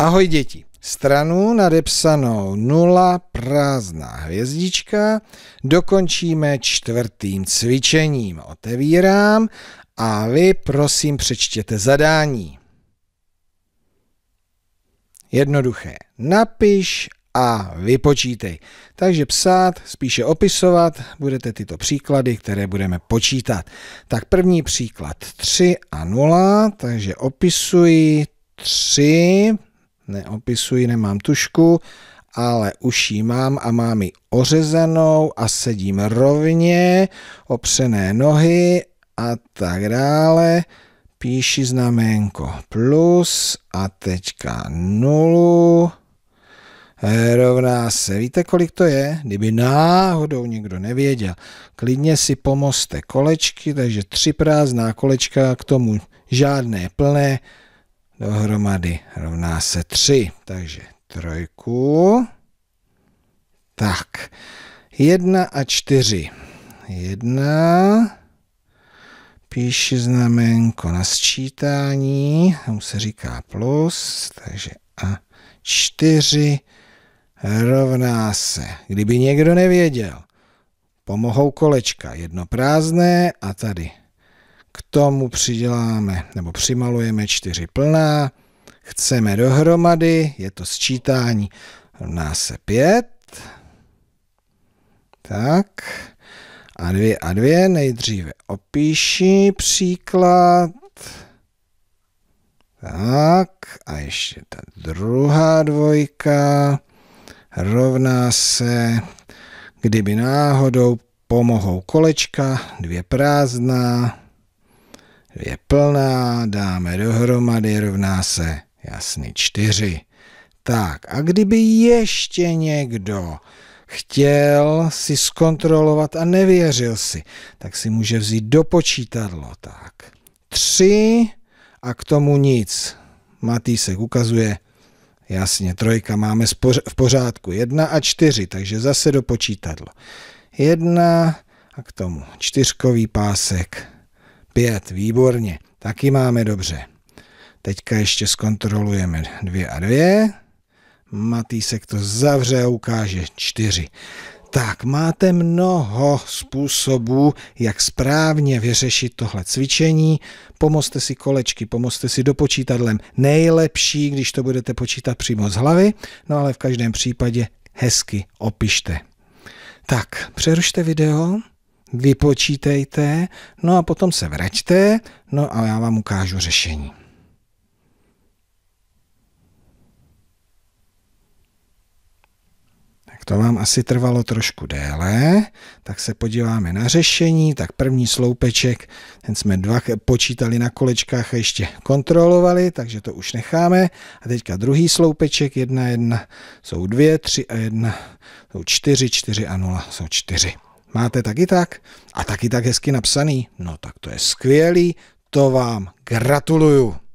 Ahoj děti. Stranu nadepsanou 0 prázdná hvězdička dokončíme čtvrtým cvičením. Otevírám a vy prosím přečtěte zadání. Jednoduché. Napiš a vypočítej. Takže psát, spíše opisovat, budete tyto příklady, které budeme počítat. Tak první příklad 3 a 0, takže opisuji 3 neopisuji, nemám tušku, ale už ji mám a mám ji ořezanou a sedím rovně, opřené nohy a tak dále. Píši znaménko plus a teďka nulu eh, rovná se. Víte, kolik to je? Kdyby náhodou někdo nevěděl, klidně si pomozte kolečky, takže tři prázdná kolečka, k tomu žádné plné, dohromady rovná se 3. Takže trojku. Tak, 1 a 4. 1. Píši znamenko na sčítání, mu se říká plus, takže a 4 rovná se. Kdyby někdo nevěděl, pomohou kolečka. Jedno prázdné a tady tomu přiděláme nebo přimalujeme čtyři plná, chceme dohromady, je to sčítání, rovná se pět. Tak, a dvě a dvě, nejdříve opíši příklad. Tak, a ještě ta druhá dvojka rovná se, kdyby náhodou pomohou kolečka, dvě prázdná, je plná, dáme dohromady, rovná se jasný čtyři. Tak a kdyby ještě někdo chtěl si zkontrolovat a nevěřil si, tak si může vzít do počítadlo. Tak tři a k tomu nic. Matýsek ukazuje, jasně, trojka máme v pořádku. jedna a čtyři, takže zase do počítadlo. Jedna a k tomu čtyřkový pásek Pět, výborně, taky máme dobře. Teďka ještě zkontrolujeme dvě a dvě. Matýsek to zavře a ukáže čtyři. Tak, máte mnoho způsobů, jak správně vyřešit tohle cvičení. Pomozte si kolečky, pomozte si dopočítadlem. Nejlepší, když to budete počítat přímo z hlavy, no ale v každém případě hezky opište. Tak, přerušte video vypočítejte, no a potom se vraťte, no a já vám ukážu řešení. Tak to vám asi trvalo trošku déle, tak se podíváme na řešení, tak první sloupeček, ten jsme dva počítali na kolečkách a ještě kontrolovali, takže to už necháme. A teďka druhý sloupeček, jedna, jedna jsou dvě, tři a jedna jsou čtyři, čtyři a nula jsou čtyři. Máte taky tak? A taky tak hezky napsaný? No tak to je skvělý, to vám gratuluju.